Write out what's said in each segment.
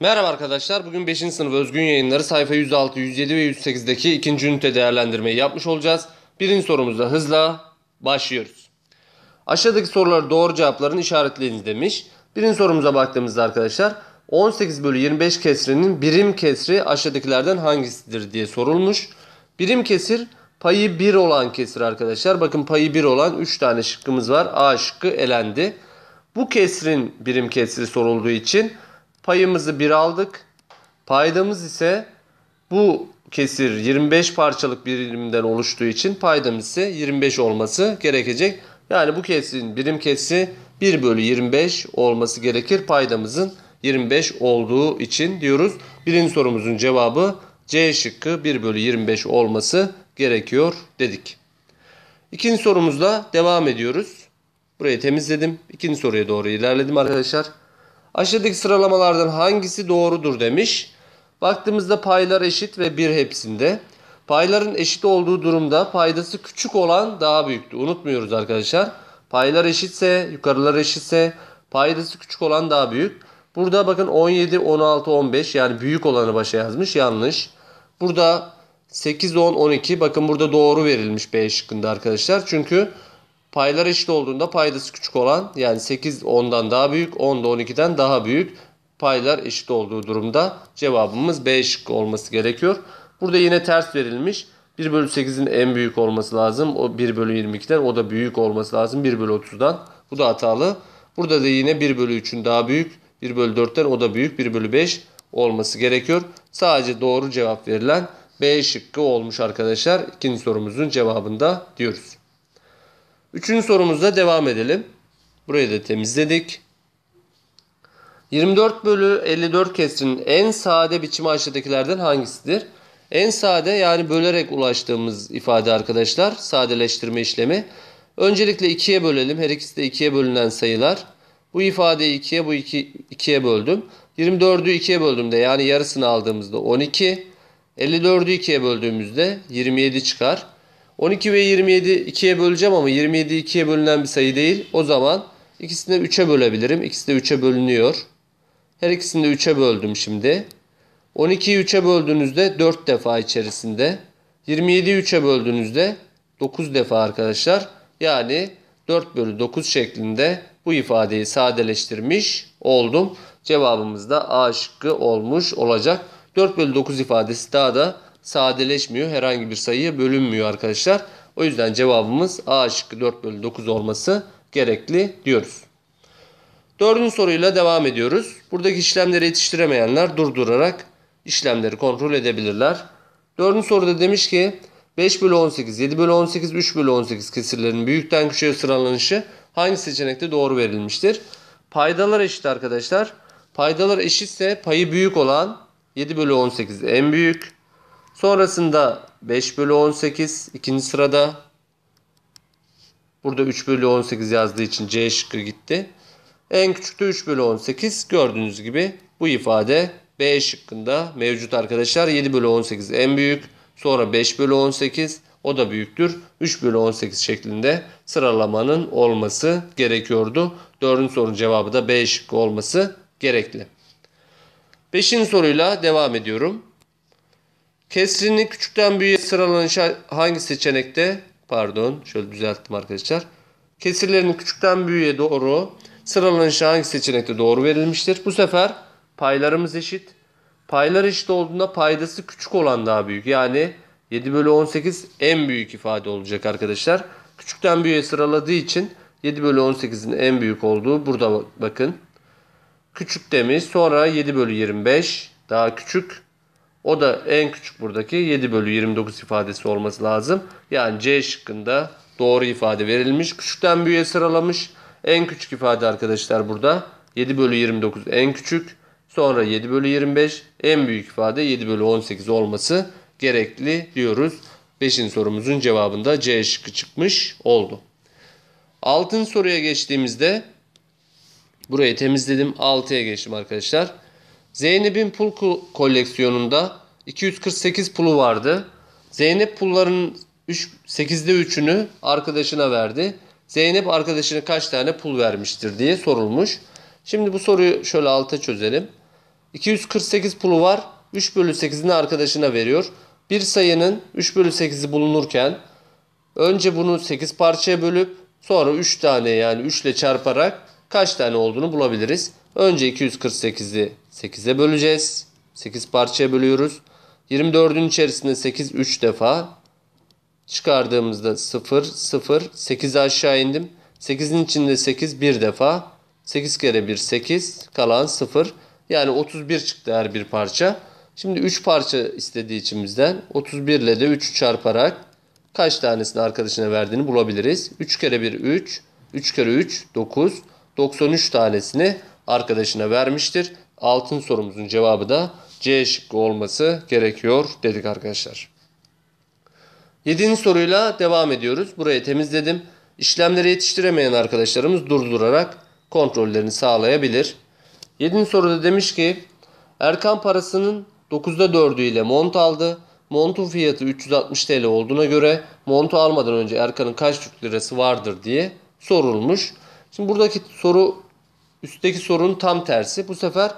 Merhaba arkadaşlar. Bugün 5. sınıf özgün yayınları sayfa 106, 107 ve 108'deki ikinci ünite değerlendirmeyi yapmış olacağız. Birinci sorumuzda hızla başlıyoruz. Aşağıdaki soruları doğru cevapların işaretleyiniz demiş. Birinci sorumuza baktığımızda arkadaşlar 18 bölü 25 kesrinin birim kesri aşağıdakilerden hangisidir diye sorulmuş. Birim kesir payı 1 olan kesir arkadaşlar. Bakın payı 1 olan 3 tane şıkkımız var. A şıkkı elendi. Bu kesrin birim kesri sorulduğu için payımızı 1 aldık. Paydamız ise bu kesir 25 parçalık birimden oluştuğu için paydamız ise 25 olması gerekecek. Yani bu kesirin birim kesri 1 bölü 25 olması gerekir. Paydamızın 25 olduğu için diyoruz. Birinci sorumuzun cevabı C şıkkı 1 bölü 25 olması gerekiyor dedik. İkinci sorumuzla devam ediyoruz. Burayı temizledim. İkinci soruya doğru ilerledim arkadaşlar. Aşağıdaki sıralamalardan hangisi doğrudur demiş. Baktığımızda paylar eşit ve bir hepsinde. Payların eşit olduğu durumda paydası küçük olan daha büyüktü. Unutmuyoruz arkadaşlar. Paylar eşitse, yukarılar eşitse paydası küçük olan daha büyük. Burada bakın 17, 16, 15 yani büyük olanı başa yazmış. Yanlış. Burada 8, 10, 12 bakın burada doğru verilmiş B şıkkında arkadaşlar. Çünkü Paylar eşit olduğunda paydası küçük olan yani 8 10'dan daha büyük 10 da 12'den daha büyük paylar eşit olduğu durumda cevabımız B şıkkı olması gerekiyor. Burada yine ters verilmiş. 1 bölü 8'in en büyük olması lazım. O 1 bölü 22'den o da büyük olması lazım. 1 bölü 30'dan. Bu da hatalı. Burada da yine 1 bölü 3'ün daha büyük. 1 bölü 4'ten o da büyük. 1 bölü 5 olması gerekiyor. Sadece doğru cevap verilen B şıkkı olmuş arkadaşlar. İkinci sorumuzun cevabında diyoruz. Üçüncü sorumuzda devam edelim. Burayı da temizledik. 24 bölü 54 kesrinin en sade biçimi aşağıdakilerden hangisidir? En sade yani bölerek ulaştığımız ifade arkadaşlar. Sadeleştirme işlemi. Öncelikle 2'ye bölelim. Her ikisi de 2'ye bölünen sayılar. Bu ifadeyi 2'ye bu 2, 2'ye böldüm. 24'ü 2'ye böldüğümde yani yarısını aldığımızda 12. 54'ü 2'ye böldüğümüzde 27 çıkar. 12 ve 27 2'ye böleceğim ama 27 2'ye bölünen bir sayı değil. O zaman ikisini de 3'e bölebilirim. İkisi de 3'e bölünüyor. Her ikisini de 3'e böldüm şimdi. 12'yi 3'e böldüğünüzde 4 defa içerisinde. 27'yi 3'e böldüğünüzde 9 defa arkadaşlar. Yani 4 bölü 9 şeklinde bu ifadeyi sadeleştirmiş oldum. Cevabımız da A şıkkı olmuş olacak. 4 bölü 9 ifadesi daha da sadeleşmiyor. Herhangi bir sayıya bölünmüyor arkadaşlar. O yüzden cevabımız A şıkkı 4 bölü 9 olması gerekli diyoruz. Dördüncü soruyla devam ediyoruz. Buradaki işlemleri yetiştiremeyenler durdurarak işlemleri kontrol edebilirler. Dördüncü soruda demiş ki 5 bölü 18, 7 bölü 18, 3 bölü 18 kesirlerin büyükten küçüğe sıralanışı hangi seçenekte doğru verilmiştir? Paydalar eşit arkadaşlar. Paydalar eşitse payı büyük olan 7 bölü 18 en büyük. Sonrasında 5 bölü 18 ikinci sırada. Burada 3 bölü 18 yazdığı için C şıkkı gitti. En küçük de 3 bölü 18 gördüğünüz gibi bu ifade B şıkkında mevcut arkadaşlar. 7 bölü 18 en büyük sonra 5 bölü 18 o da büyüktür. 3 bölü 18 şeklinde sıralamanın olması gerekiyordu. Dördüncü sorunun cevabı da B şıkkı olması gerekli. Beşinci soruyla devam ediyorum. Kesrinin küçükten büyüğe sıralanışı hangi seçenekte? Pardon şöyle düzelttim arkadaşlar. Kesirlerin küçükten büyüğe doğru sıralanışı hangi seçenekte doğru verilmiştir? Bu sefer paylarımız eşit. Paylar eşit olduğunda paydası küçük olan daha büyük. Yani 7 bölü 18 en büyük ifade olacak arkadaşlar. Küçükten büyüğe sıraladığı için 7 bölü 18'in en büyük olduğu burada bakın. Küçük demiş. Sonra 7 bölü 25 daha küçük. O da en küçük buradaki 7 bölü 29 ifadesi olması lazım. Yani C şıkkında doğru ifade verilmiş. Küçükten büyüğe sıralamış. En küçük ifade arkadaşlar burada 7 bölü 29 en küçük. Sonra 7 bölü 25 en büyük ifade 7 bölü 18 olması gerekli diyoruz. 5. sorumuzun cevabında C şıkkı çıkmış oldu. Altın soruya geçtiğimizde burayı temizledim. 6'ya geçtim arkadaşlar. Zeynep'in pul koleksiyonunda 248 pulu vardı. Zeynep pulların 8'de 3'ünü arkadaşına verdi. Zeynep arkadaşına kaç tane pul vermiştir diye sorulmuş. Şimdi bu soruyu şöyle alta çözelim. 248 pulu var. 3 bölü 8'ini arkadaşına veriyor. Bir sayının 3 bölü 8'i bulunurken önce bunu 8 parçaya bölüp sonra 3 tane yani 3 ile çarparak kaç tane olduğunu bulabiliriz. Önce 248'i 8'e böleceğiz. 8 parçaya bölüyoruz. 24'ün içerisinde 8 3 defa çıkardığımızda 0 0 8 aşağı indim. 8'in içinde 8 bir defa. 8 kere 1 8 kalan 0. Yani 31 çıktı her bir parça. Şimdi 3 parça istediği için 31 ile de 3'ü çarparak kaç tanesini arkadaşına verdiğini bulabiliriz. 3 kere 1 3, 3 kere 3 9, 93 tanesini arkadaşına vermiştir. Altın sorumuzun cevabı da C şıkkı olması gerekiyor dedik arkadaşlar. Yedinci soruyla devam ediyoruz. Burayı temizledim. İşlemleri yetiştiremeyen arkadaşlarımız durdurarak kontrollerini sağlayabilir. Yedinci soruda demiş ki Erkan parasının 9'da 4'ü ile mont aldı. Montun fiyatı 360 TL olduğuna göre montu almadan önce Erkan'ın kaç Türk lirası vardır diye sorulmuş. Şimdi buradaki soru Üstteki sorunun tam tersi. Bu sefer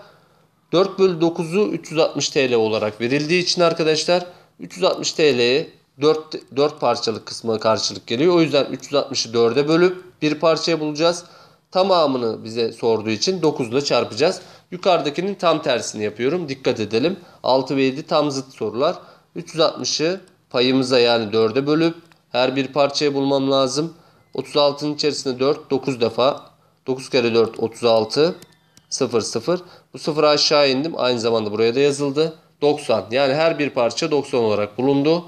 4 bölü 9'u 360 TL olarak verildiği için arkadaşlar 360 TL'ye 4, 4 parçalık kısmına karşılık geliyor. O yüzden 360'ı 4'e bölüp bir parçaya bulacağız. Tamamını bize sorduğu için 9 ile çarpacağız. Yukarıdakinin tam tersini yapıyorum. Dikkat edelim. 6 ve 7 tam zıt sorular. 360'ı payımıza yani 4'e bölüp her bir parçayı bulmam lazım. 36'nın içerisinde 4 9 defa 9 kere 4 36 0 0. Bu 0 aşağı indim. Aynı zamanda buraya da yazıldı. 90. Yani her bir parça 90 olarak bulundu.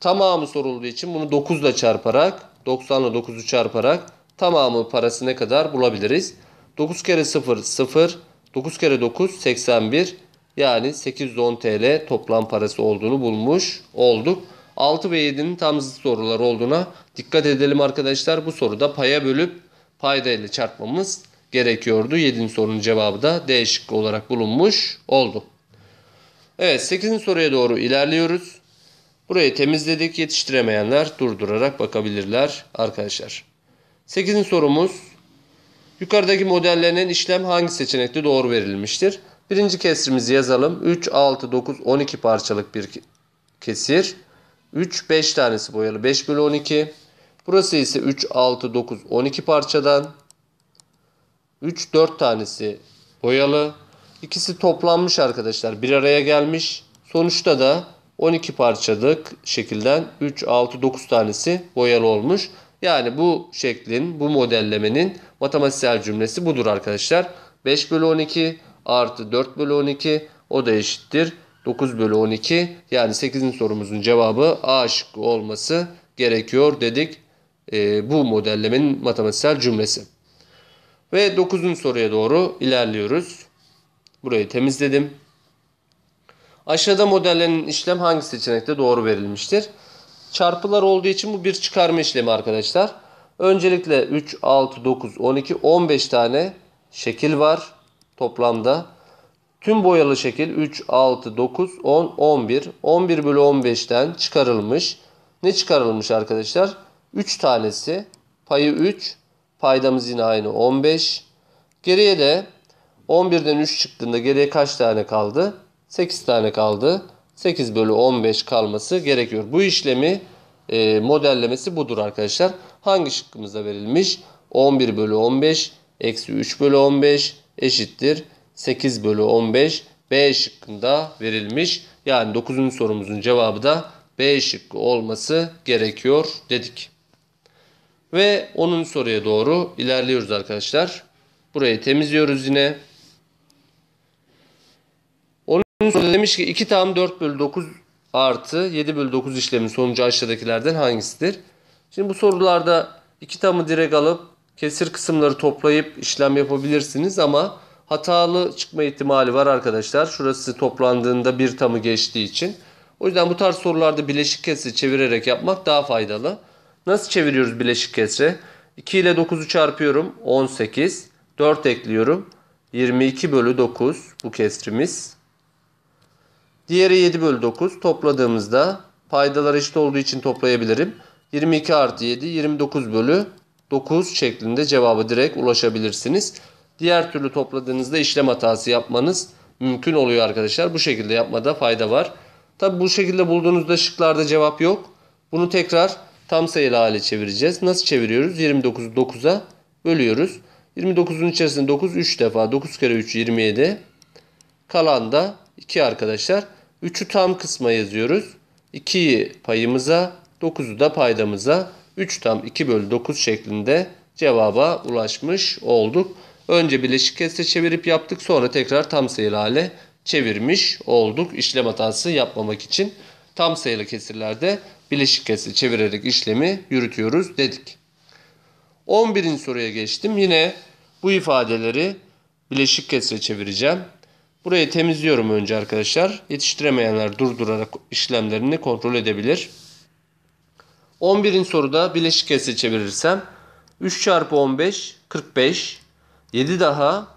Tamamı sorulduğu için bunu 9 ile çarparak 90 ile 9'u çarparak tamamı parası ne kadar bulabiliriz? 9 kere 0 0 9 kere 9 81 yani 810 TL toplam parası olduğunu bulmuş olduk. 6 ve 7'nin tam zıt sorular olduğuna dikkat edelim arkadaşlar. Bu soruda paya bölüp Fayda ile çarpmamız gerekiyordu. 7. sorunun cevabı da D şıkkı olarak bulunmuş oldu. Evet 8. soruya doğru ilerliyoruz. Burayı temizledik. Yetiştiremeyenler durdurarak bakabilirler arkadaşlar. 8. sorumuz yukarıdaki modellenen işlem hangi seçenekte doğru verilmiştir? Birinci kesrimizi yazalım. 3, 6, 9, 12 parçalık bir kesir. 3, 5 tanesi boyalı. 5 bölü 12. Burası ise 3, 6, 9, 12 parçadan. 3, 4 tanesi boyalı. İkisi toplanmış arkadaşlar. Bir araya gelmiş. Sonuçta da 12 parçalık şekilden 3, 6, 9 tanesi boyalı olmuş. Yani bu şeklin, bu modellemenin matematiksel cümlesi budur arkadaşlar. 5 bölü 12 artı 4 bölü 12 o da eşittir. 9 bölü 12 yani 8. sorumuzun cevabı A şıkkı olması gerekiyor dedik. E, bu modellemenin matematiksel cümlesi. Ve 9. soruya doğru ilerliyoruz. Burayı temizledim. Aşağıda modellenen işlem hangi seçenekte doğru verilmiştir? Çarpılar olduğu için bu bir çıkarma işlemi arkadaşlar. Öncelikle 3, 6, 9, 12, 15 tane şekil var toplamda. Tüm boyalı şekil 3, 6, 9, 10, 11. 11 bölü 15'ten çıkarılmış. Ne çıkarılmış arkadaşlar? 3 tanesi payı 3 paydamız yine aynı 15. Geriye de 11'den 3 çıktığında geriye kaç tane kaldı? 8 tane kaldı. 8 bölü 15 kalması gerekiyor. Bu işlemi e, modellemesi budur arkadaşlar. Hangi şıkkımıza verilmiş? 11 bölü 15 eksi 3 bölü 15 eşittir 8 bölü 15 B şıkkında verilmiş. Yani 9. sorumuzun cevabı da B şıkkı olması gerekiyor dedik. Ve 10. soruya doğru ilerliyoruz arkadaşlar. Burayı temizliyoruz yine. 10. soruda demiş ki 2 tam 4 bölü 9 artı 7 bölü 9 işlemin sonucu aşağıdakilerden hangisidir? Şimdi bu sorularda 2 tamı direkt alıp kesir kısımları toplayıp işlem yapabilirsiniz ama hatalı çıkma ihtimali var arkadaşlar. Şurası toplandığında bir tamı geçtiği için. O yüzden bu tarz sorularda bileşik kesir çevirerek yapmak daha faydalı. Nasıl çeviriyoruz bileşik kesre? 2 ile 9'u çarpıyorum. 18. 4 ekliyorum. 22 bölü 9 bu kesrimiz. Diğeri 7 bölü 9. Topladığımızda paydalar eşit olduğu için toplayabilirim. 22 artı 7 29 bölü 9 şeklinde cevabı direkt ulaşabilirsiniz. Diğer türlü topladığınızda işlem hatası yapmanız mümkün oluyor arkadaşlar. Bu şekilde yapmada fayda var. Tabi bu şekilde bulduğunuzda şıklarda cevap yok. Bunu tekrar tam sayılı hale çevireceğiz. Nasıl çeviriyoruz? 29'u 9'a bölüyoruz. 29'un içerisinde 9 3 defa. 9 kere 3 27. Kalan da 2 arkadaşlar. 3'ü tam kısma yazıyoruz. 2'yi payımıza, 9'u da paydamıza. 3 tam 2 bölü 9 şeklinde cevaba ulaşmış olduk. Önce bileşik kese çevirip yaptık. Sonra tekrar tam sayılı hale çevirmiş olduk. İşlem hatası yapmamak için tam sayılı kesirlerde bileşik çevirerek işlemi yürütüyoruz dedik. 11. soruya geçtim. Yine bu ifadeleri bileşik kesre çevireceğim. Burayı temizliyorum önce arkadaşlar. Yetiştiremeyenler durdurarak işlemlerini kontrol edebilir. 11. soruda bileşik kesre çevirirsem 3 çarpı 15 45 7 daha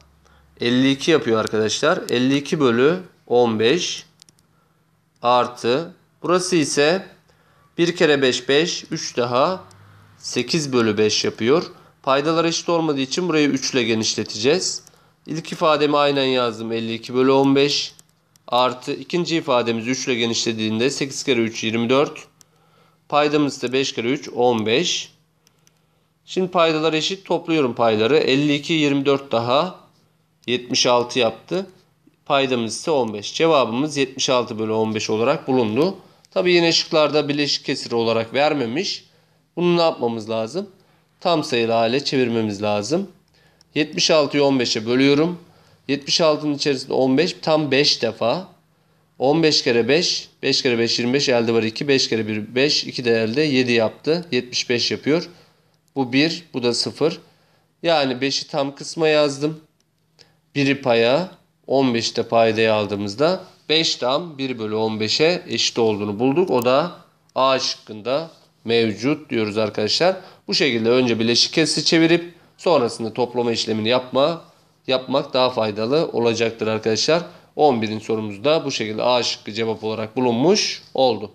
52 yapıyor arkadaşlar. 52 bölü 15 artı burası ise 1 kere 5 5. 3 daha 8 bölü 5 yapıyor. Paydalar eşit olmadığı için burayı 3 ile genişleteceğiz. İlk ifademi aynen yazdım. 52 bölü 15 artı ikinci ifademizi 3 ile genişlediğinde 8 kere 3 24. Paydamız da 5 kere 3 15. Şimdi paydalar eşit topluyorum payları. 52 24 daha 76 yaptı. Paydamız ise 15. Cevabımız 76 bölü 15 olarak bulundu. Tabi yine şıklarda bileşik kesir olarak vermemiş. Bunu ne yapmamız lazım? Tam sayılı hale çevirmemiz lazım. 76'yı 15'e bölüyorum. 76'nın içerisinde 15 tam 5 defa. 15 kere 5, 5 kere 5 25 elde var 2, 5 kere 1 5, 2 de elde 7 yaptı. 75 yapıyor. Bu 1, bu da 0. Yani 5'i tam kısma yazdım. 1'i paya, 15'te paydaya aldığımızda 5 tam 1 bölü 15'e eşit olduğunu bulduk. O da A şıkkında mevcut diyoruz arkadaşlar. Bu şekilde önce bileşik kesiti çevirip sonrasında toplama işlemini yapma yapmak daha faydalı olacaktır arkadaşlar. 11. sorumuzda bu şekilde A şıkkı cevap olarak bulunmuş oldu.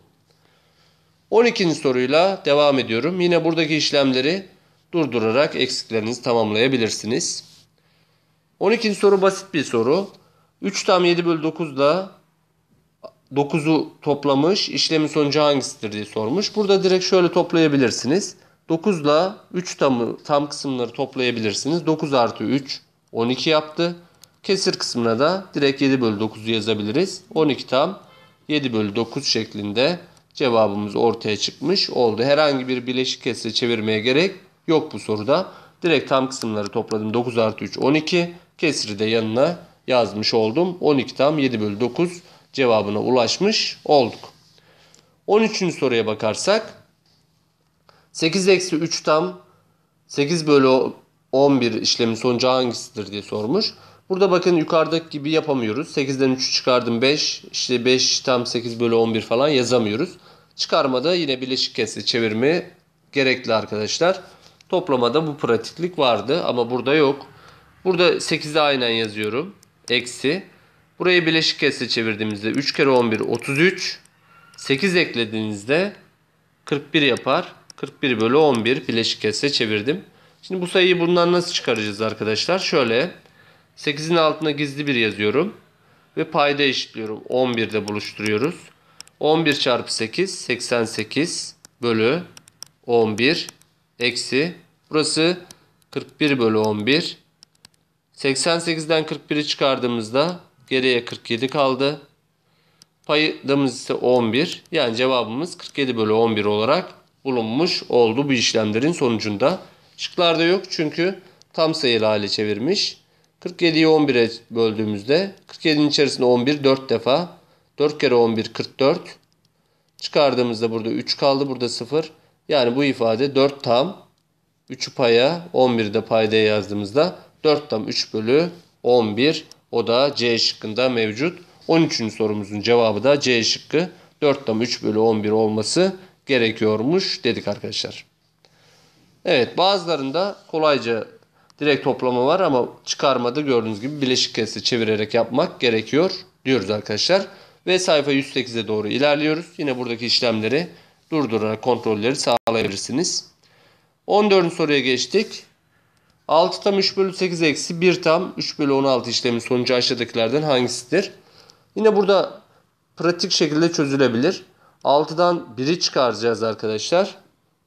12. soruyla devam ediyorum. Yine buradaki işlemleri durdurarak eksiklerinizi tamamlayabilirsiniz. 12. soru basit bir soru. 3 tam 7 bölü 9 da 9'u toplamış işlemin sonucu hangisidir diye sormuş. Burada direkt şöyle toplayabilirsiniz. 9 ile 3 tamı, tam kısımları toplayabilirsiniz. 9 artı 3 12 yaptı. Kesir kısmına da direkt 7 bölü 9'u yazabiliriz. 12 tam 7 bölü 9 şeklinde cevabımız ortaya çıkmış oldu. Herhangi bir bileşik kesre çevirmeye gerek yok bu soruda. Direkt tam kısımları topladım. 9 artı 3 12. Kesri de yanına yazmış oldum. 12 tam 7 bölü 9 cevabına ulaşmış olduk. 13. soruya bakarsak 8 eksi 3 tam 8 bölü 11 işlemin sonucu hangisidir diye sormuş. Burada bakın yukarıdaki gibi yapamıyoruz. 8'den 3'ü çıkardım 5. İşte 5 tam 8 bölü 11 falan yazamıyoruz. Çıkarmada yine bileşik kesri çevirme gerekli arkadaşlar. Toplamada bu pratiklik vardı ama burada yok. Burada 8'i aynen yazıyorum. Eksi. Burayı bileşik kesre çevirdiğimizde 3 kere 11 33. 8 eklediğinizde 41 yapar. 41 bölü 11 bileşik kesre çevirdim. Şimdi bu sayıyı bundan nasıl çıkaracağız arkadaşlar? Şöyle 8'in altına gizli 1 yazıyorum. Ve payda eşitliyorum. 11'de buluşturuyoruz. 11 çarpı 8 88 bölü 11 eksi burası 41 bölü 11 88'den 41'i çıkardığımızda Geriye 47 kaldı. Payımız ise 11. Yani cevabımız 47 bölü 11 olarak bulunmuş oldu bu işlemlerin sonucunda. Şıklarda yok çünkü tam sayılı hale çevirmiş. 47'yi 11'e böldüğümüzde 47'nin içerisinde 11 4 defa. 4 kere 11 44. Çıkardığımızda burada 3 kaldı burada 0. Yani bu ifade 4 tam 3'ü paya de paydaya yazdığımızda 4 tam 3 bölü 11 o da C şıkkında mevcut. 13. sorumuzun cevabı da C şıkkı. 4 tam 3 bölü 11 olması gerekiyormuş dedik arkadaşlar. Evet bazılarında kolayca direkt toplama var ama çıkarmadı gördüğünüz gibi bileşik kesi çevirerek yapmak gerekiyor diyoruz arkadaşlar. Ve sayfa 108'e doğru ilerliyoruz. Yine buradaki işlemleri durdurarak kontrolleri sağlayabilirsiniz. 14. soruya geçtik. 6 tam 3 bölü 8 eksi 1 tam 3 bölü 16 işlemin sonucu aşağıdakilerden hangisidir? Yine burada pratik şekilde çözülebilir. 6'dan 1'i çıkaracağız arkadaşlar.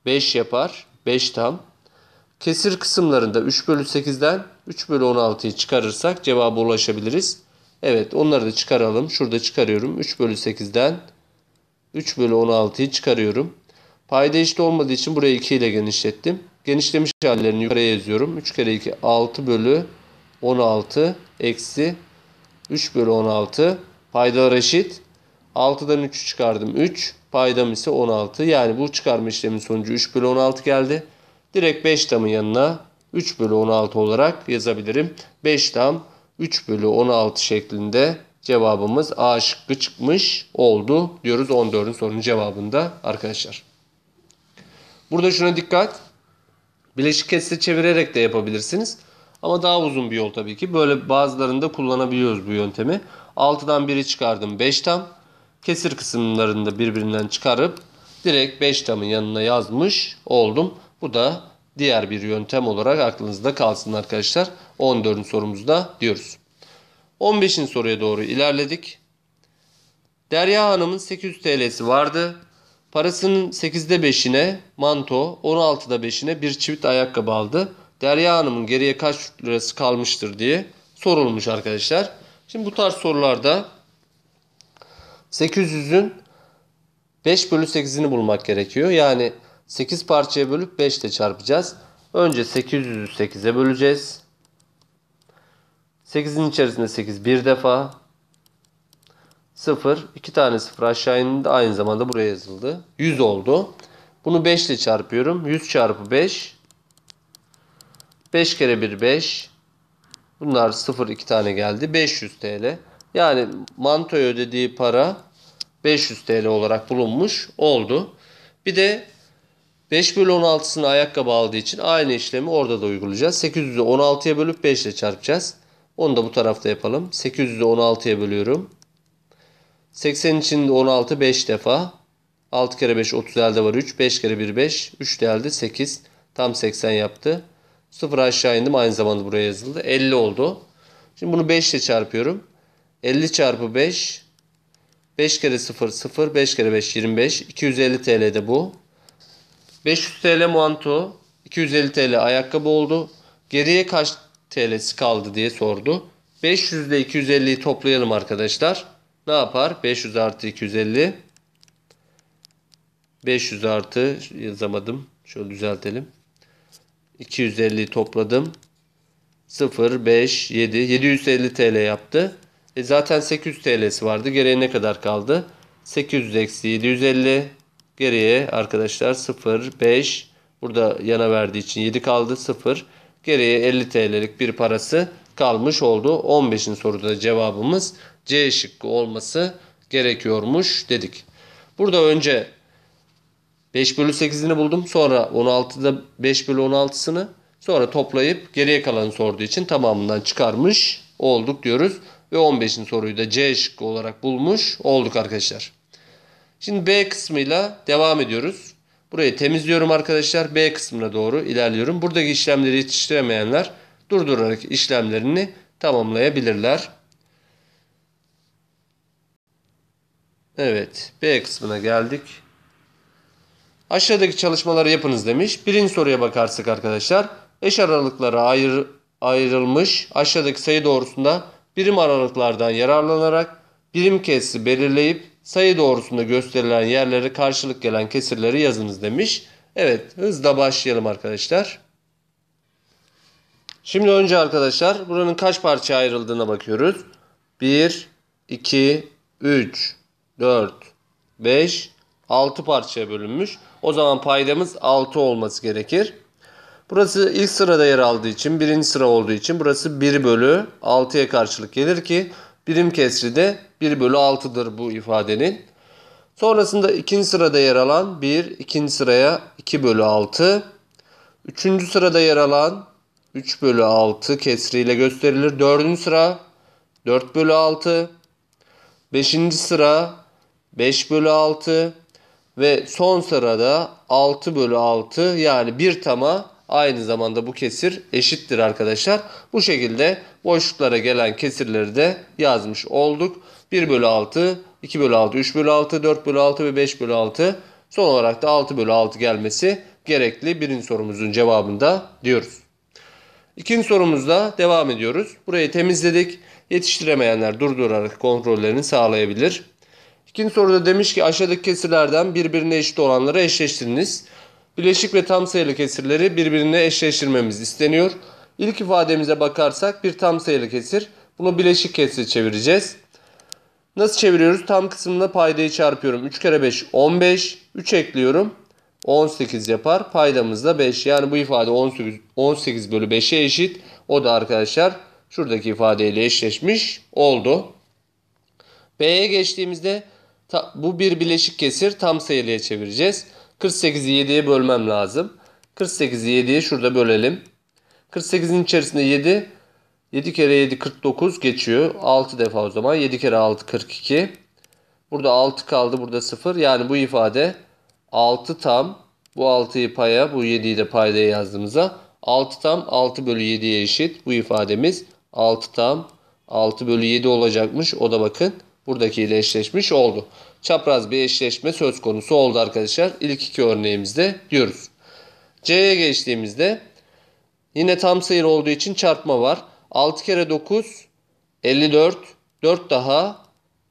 5 yapar. 5 tam. Kesir kısımlarında 3 bölü 8'den 3 bölü 16'yı çıkarırsak cevaba ulaşabiliriz. Evet onları da çıkaralım. Şurada çıkarıyorum. 3 bölü 8'den 3 bölü 16'yı çıkarıyorum. Payda eşit olmadığı için burayı 2 ile genişlettim genişlemiş hallerini yukarıya yazıyorum. 3 kere 2 6 bölü 16 eksi 3 bölü 16 payda eşit. 6'dan 3'ü çıkardım 3 paydam ise 16 yani bu çıkarma işlemin sonucu 3 bölü 16 geldi. Direkt 5 tamın yanına 3 bölü 16 olarak yazabilirim. 5 tam 3 bölü 16 şeklinde cevabımız A şıkkı çıkmış oldu diyoruz 14'ün sorunun cevabında arkadaşlar. Burada şuna dikkat. Bileşik kesle çevirerek de yapabilirsiniz. Ama daha uzun bir yol tabii ki. Böyle bazılarında kullanabiliyoruz bu yöntemi. 6'dan 1'i çıkardım 5 tam. Kesir kısımlarını da birbirinden çıkarıp direkt 5 tamın yanına yazmış oldum. Bu da diğer bir yöntem olarak aklınızda kalsın arkadaşlar. 14. sorumuzda diyoruz. 15'in soruya doğru ilerledik. Derya Hanım'ın 800 TL'si vardı. Parasının 8'de 5'ine manto, 16'da 5'ine bir çift ayakkabı aldı. Derya Hanım'ın geriye kaç lirası kalmıştır diye sorulmuş arkadaşlar. Şimdi bu tarz sorularda 800'ün 5 bölü 8'ini bulmak gerekiyor. Yani 8 parçaya bölüp 5 ile çarpacağız. Önce 800'ü 8'e böleceğiz. 8'in içerisinde 8 bir defa. 0, 2 tane 0 aşağı indi aynı zamanda buraya yazıldı. 100 oldu. Bunu 5 ile çarpıyorum. 100 çarpı 5. 5 kere 1 5. Bunlar 0 2 tane geldi. 500 TL. Yani mantoya ödediği para 500 TL olarak bulunmuş oldu. Bir de 5 bölü 16'sını ayakkabı aldığı için aynı işlemi orada da uygulayacağız. 816'ya bölüp 5 ile çarpacağız. Onu da bu tarafta yapalım. 800'ü bölüyorum. 80 için 16 5 defa. 6 kere 5 30 elde var 3. 5 kere 1 5. 3 de elde 8. Tam 80 yaptı. 0 aşağı indim. Aynı zamanda buraya yazıldı. 50 oldu. Şimdi bunu 5 ile çarpıyorum. 50 çarpı 5. 5 kere 0 0. 5 kere 5 25. 250 TL de bu. 500 TL muanto. 250 TL ayakkabı oldu. Geriye kaç TL'si kaldı diye sordu. 500 ile 250'yi toplayalım arkadaşlar ne yapar? 500 artı 250 500 artı yazamadım. Şöyle düzeltelim. 250 topladım. 0, 5, 7, 750 TL yaptı. E zaten 800 TL'si vardı. Geriye ne kadar kaldı? 800 eksi 750 geriye arkadaşlar 0, 5 burada yana verdiği için 7 kaldı 0. Geriye 50 TL'lik bir parası kalmış oldu. 15. soruda cevabımız C şıkkı olması gerekiyormuş dedik. Burada önce 5 bölü 8'ini buldum. Sonra 16'da 5 bölü 16'sını sonra toplayıp geriye kalanı sorduğu için tamamından çıkarmış olduk diyoruz. Ve 15'in soruyu da C şıkkı olarak bulmuş olduk arkadaşlar. Şimdi B kısmıyla devam ediyoruz. Burayı temizliyorum arkadaşlar. B kısmına doğru ilerliyorum. Buradaki işlemleri yetiştiremeyenler durdurarak işlemlerini tamamlayabilirler. Evet B kısmına geldik. Aşağıdaki çalışmaları yapınız demiş. Birinci soruya bakarsak arkadaşlar eş aralıklara ayrı, ayrılmış aşağıdaki sayı doğrusunda birim aralıklardan yararlanarak birim kesisi belirleyip sayı doğrusunda gösterilen yerlere karşılık gelen kesirleri yazınız demiş. Evet hızla başlayalım arkadaşlar. Şimdi önce arkadaşlar buranın kaç parça ayrıldığına bakıyoruz. 1, 2, 3, 4, 5, 6 parçaya bölünmüş. O zaman paydamız 6 olması gerekir. Burası ilk sırada yer aldığı için, birinci sıra olduğu için burası 1 bölü 6'ya karşılık gelir ki birim kesri de 1 bölü 6'dır bu ifadenin. Sonrasında ikinci sırada yer alan 1, ikinci sıraya 2 bölü 6. Üçüncü sırada yer alan 3 bölü 6 kesriyle gösterilir. 4. sıra 4 bölü 6. 5. sıra 5 bölü 6. Ve son sırada 6 bölü 6 yani bir tama aynı zamanda bu kesir eşittir arkadaşlar. Bu şekilde boşluklara gelen kesirleri de yazmış olduk. 1 bölü 6, 2 bölü 6, 3 bölü 6, 4 bölü 6 ve 5 bölü 6. Son olarak da 6 bölü 6 gelmesi gerekli. Birinci sorumuzun cevabında diyoruz. İkinci sorumuzda devam ediyoruz. Burayı temizledik. Yetiştiremeyenler durdurarak kontrollerini sağlayabilir. İkinci soruda demiş ki aşağıdaki kesirlerden birbirine eşit olanları eşleştiriniz. Bileşik ve tam sayılı kesirleri birbirine eşleştirmemiz isteniyor. İlk ifademize bakarsak bir tam sayılı kesir. Bunu bileşik kesir çevireceğiz. Nasıl çeviriyoruz? Tam kısmında paydayı çarpıyorum. 3 kere 5 15. 3 ekliyorum. 18 yapar. Paydamız da 5. Yani bu ifade 18, 18 bölü 5'e eşit. O da arkadaşlar şuradaki ifadeyle eşleşmiş oldu. B'ye geçtiğimizde ta, bu bir bileşik kesir tam sayılıya çevireceğiz. 48'i 7'ye bölmem lazım. 48'i 7'ye şurada bölelim. 48'in içerisinde 7. 7 kere 7 49 geçiyor. 6 defa o zaman. 7 kere 6 42. Burada 6 kaldı. Burada 0. Yani bu ifade 6 tam bu 6'yı paya bu 7'yi de paydaya yazdığımızda 6 tam 6 bölü 7'ye eşit bu ifademiz 6 tam 6 bölü 7 olacakmış. O da bakın buradaki ile eşleşmiş oldu. Çapraz bir eşleşme söz konusu oldu arkadaşlar. İlk iki örneğimizde diyoruz. C'ye geçtiğimizde yine tam sayı olduğu için çarpma var. 6 kere 9 54 4 daha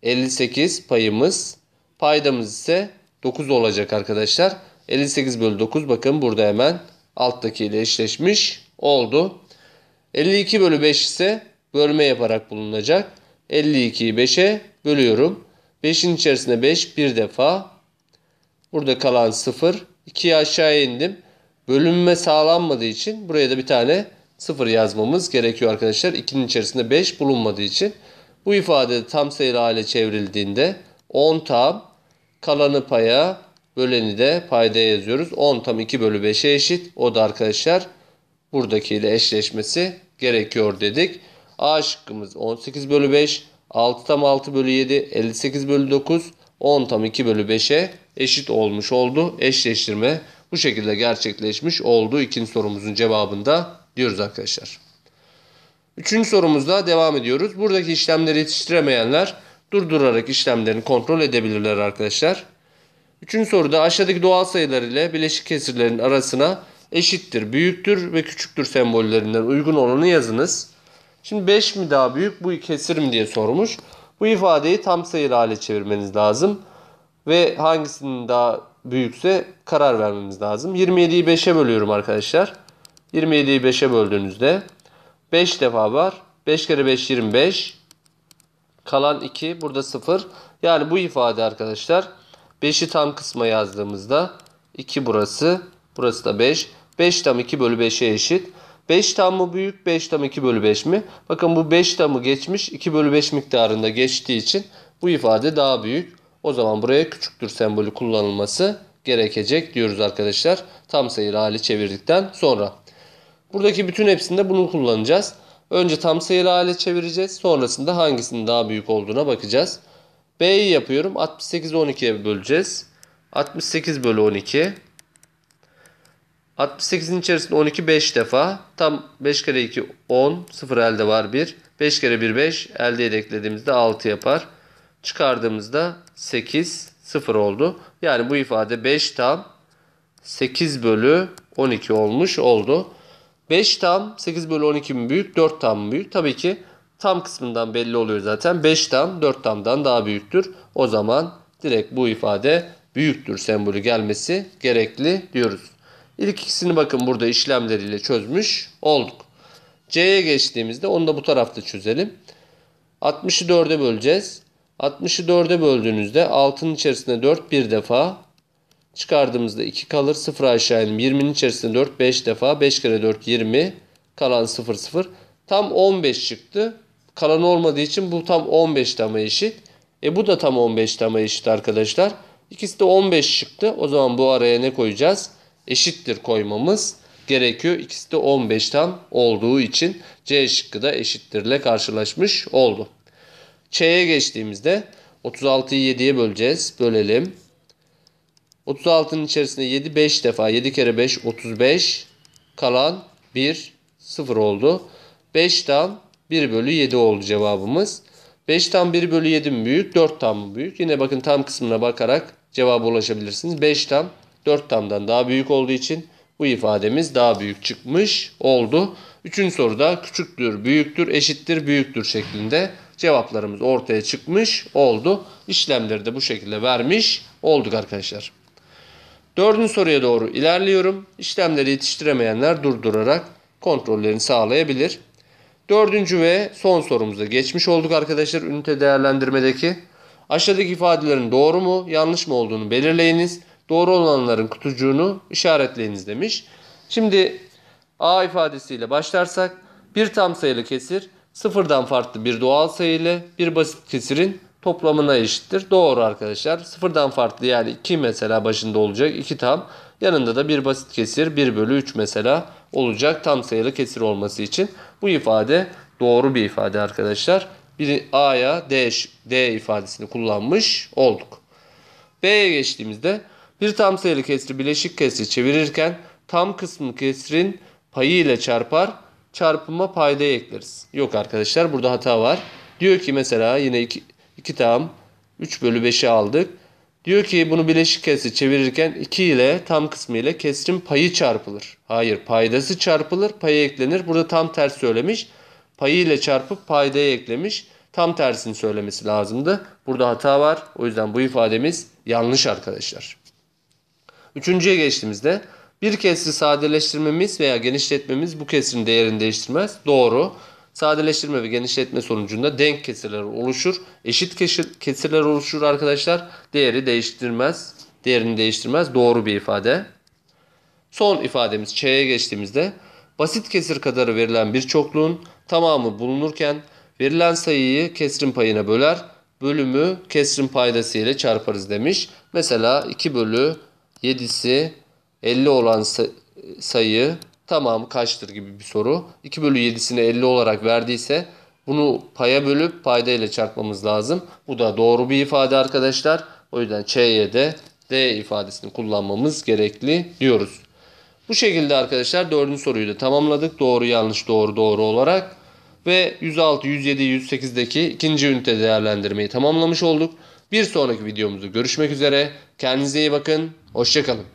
58 payımız. Paydamız ise 9 olacak arkadaşlar. 58 bölü 9 bakın burada hemen alttaki ile eşleşmiş oldu. 52 bölü 5 ise bölme yaparak bulunacak. 52'yi 5'e bölüyorum. 5'in içerisinde 5 bir defa. Burada kalan 0. 2'yi aşağıya indim. Bölünme sağlanmadığı için buraya da bir tane 0 yazmamız gerekiyor arkadaşlar. 2'nin içerisinde 5 bulunmadığı için. Bu ifade tam sayılı hale çevrildiğinde 10 tam Kalanı paya, böleni de payda yazıyoruz. 10 tam 2 bölü 5'e eşit. O da arkadaşlar buradakiyle eşleşmesi gerekiyor dedik. A şıkkımız 18 bölü 5, 6 tam 6 bölü 7, 58 bölü 9, 10 tam 2 bölü 5'e eşit olmuş oldu. Eşleştirme bu şekilde gerçekleşmiş oldu. İkinci sorumuzun cevabında diyoruz arkadaşlar. Üçüncü sorumuzda devam ediyoruz. Buradaki işlemleri yetiştiremeyenler durdurarak işlemlerini kontrol edebilirler arkadaşlar. Üçüncü soruda aşağıdaki doğal sayılar ile bileşik kesirlerin arasına eşittir, büyüktür ve küçüktür sembollerinden uygun olanı yazınız. Şimdi 5 mi daha büyük bu kesir mi diye sormuş. Bu ifadeyi tam sayı hale çevirmeniz lazım. Ve hangisinin daha büyükse karar vermemiz lazım. 27'yi 5'e bölüyorum arkadaşlar. 27'yi 5'e böldüğünüzde 5 defa var. 5 kere 5 25. Kalan 2. Burada 0. Yani bu ifade arkadaşlar 5'i tam kısma yazdığımızda 2 burası. Burası da 5. 5 tam 2 bölü 5'e eşit. 5 tam mı büyük 5 tam 2 bölü 5 mi? Bakın bu 5 tamı geçmiş 2 bölü 5 miktarında geçtiği için bu ifade daha büyük. O zaman buraya küçüktür sembolü kullanılması gerekecek diyoruz arkadaşlar. Tam sayı hali çevirdikten sonra. Buradaki bütün hepsinde bunu kullanacağız. Önce tam sayılı hale çevireceğiz. Sonrasında hangisinin daha büyük olduğuna bakacağız. B'yi yapıyorum. 68'i 12'ye böleceğiz. 68 bölü 12. 68'in içerisinde 12 5 defa. Tam 5 kere 2 10. 0 elde var 1. 5 kere 1 5. Elde eklediğimizde 6 yapar. Çıkardığımızda 8 0 oldu. Yani bu ifade 5 tam 8 bölü 12 olmuş oldu. 5 tam 8 bölü 12 mi büyük 4 tam mı büyük? Tabii ki tam kısmından belli oluyor zaten. 5 tam 4 tamdan daha büyüktür. O zaman direkt bu ifade büyüktür sembolü gelmesi gerekli diyoruz. İlk ikisini bakın burada işlemleriyle çözmüş olduk. C'ye geçtiğimizde onu da bu tarafta çözelim. 64'e böleceğiz. 64'e böldüğünüzde 6'nın içerisinde 4 bir defa. Çıkardığımızda 2 kalır. 0 aşağı inelim. 20'nin içerisinde 4 5 defa. 5 kere 4 20. Kalan 0 0. Tam 15 çıktı. Kalan olmadığı için bu tam 15 tama eşit. E bu da tam 15 tama eşit arkadaşlar. İkisi de 15 çıktı. O zaman bu araya ne koyacağız? Eşittir koymamız gerekiyor. İkisi de 15 tam olduğu için C şıkkı da eşittirle karşılaşmış oldu. Ç'ye geçtiğimizde 36'yı 7'ye böleceğiz. Bölelim. 36'nın içerisinde 7 5 defa 7 kere 5 35 kalan 1 0 oldu. 5 tam 1 bölü 7 oldu cevabımız. 5 tam 1 bölü 7 mi büyük 4 tam mı büyük? Yine bakın tam kısmına bakarak cevaba ulaşabilirsiniz. 5 tam 4 tamdan daha büyük olduğu için bu ifademiz daha büyük çıkmış oldu. Üçüncü soruda küçüktür, büyüktür, eşittir, büyüktür şeklinde cevaplarımız ortaya çıkmış oldu. İşlemleri de bu şekilde vermiş olduk arkadaşlar. Dördüncü soruya doğru ilerliyorum. İşlemleri yetiştiremeyenler durdurarak kontrollerini sağlayabilir. Dördüncü ve son sorumuza geçmiş olduk arkadaşlar ünite değerlendirmedeki. Aşağıdaki ifadelerin doğru mu yanlış mı olduğunu belirleyiniz. Doğru olanların kutucuğunu işaretleyiniz demiş. Şimdi A ifadesiyle başlarsak bir tam sayılı kesir sıfırdan farklı bir doğal sayı ile bir basit kesirin toplamına eşittir. Doğru arkadaşlar. Sıfırdan farklı yani 2 mesela başında olacak. 2 tam. Yanında da bir basit kesir 1 bölü 3 mesela olacak tam sayılı kesir olması için. Bu ifade doğru bir ifade arkadaşlar. Biri A'ya D, D ifadesini kullanmış olduk. B'ye geçtiğimizde bir tam sayılı kesri bileşik kesri çevirirken tam kısmı kesrin payı ile çarpar çarpıma paydayı ekleriz. Yok arkadaşlar burada hata var. Diyor ki mesela yine iki, 2 tam 3 bölü 5'i aldık. Diyor ki bunu bileşik kesi çevirirken 2 ile tam kısmı ile kesrin payı çarpılır. Hayır paydası çarpılır payı eklenir. Burada tam ters söylemiş. Payı ile çarpıp paydaya eklemiş. Tam tersini söylemesi lazımdı. Burada hata var. O yüzden bu ifademiz yanlış arkadaşlar. Üçüncüye geçtiğimizde bir kesri sadeleştirmemiz veya genişletmemiz bu kesrin değerini değiştirmez. Doğru. Sadeleştirme ve genişletme sonucunda denk kesirler oluşur. Eşit kesirler oluşur arkadaşlar. Değeri değiştirmez. Değerini değiştirmez. Doğru bir ifade. Son ifademiz Ç'ye geçtiğimizde basit kesir kadarı verilen bir çokluğun tamamı bulunurken verilen sayıyı kesrin payına böler. Bölümü kesrin paydası ile çarparız demiş. Mesela 2 bölü 7'si 50 olan sayı tamamı kaçtır gibi bir soru. 2 bölü 7'sini 50 olarak verdiyse bunu paya bölüp payda ile çarpmamız lazım. Bu da doğru bir ifade arkadaşlar. O yüzden C'ye de D ifadesini kullanmamız gerekli diyoruz. Bu şekilde arkadaşlar dördüncü soruyu da tamamladık. Doğru yanlış doğru doğru olarak. Ve 106, 107, 108'deki ikinci ünite değerlendirmeyi tamamlamış olduk. Bir sonraki videomuzda görüşmek üzere. Kendinize iyi bakın. Hoşçakalın.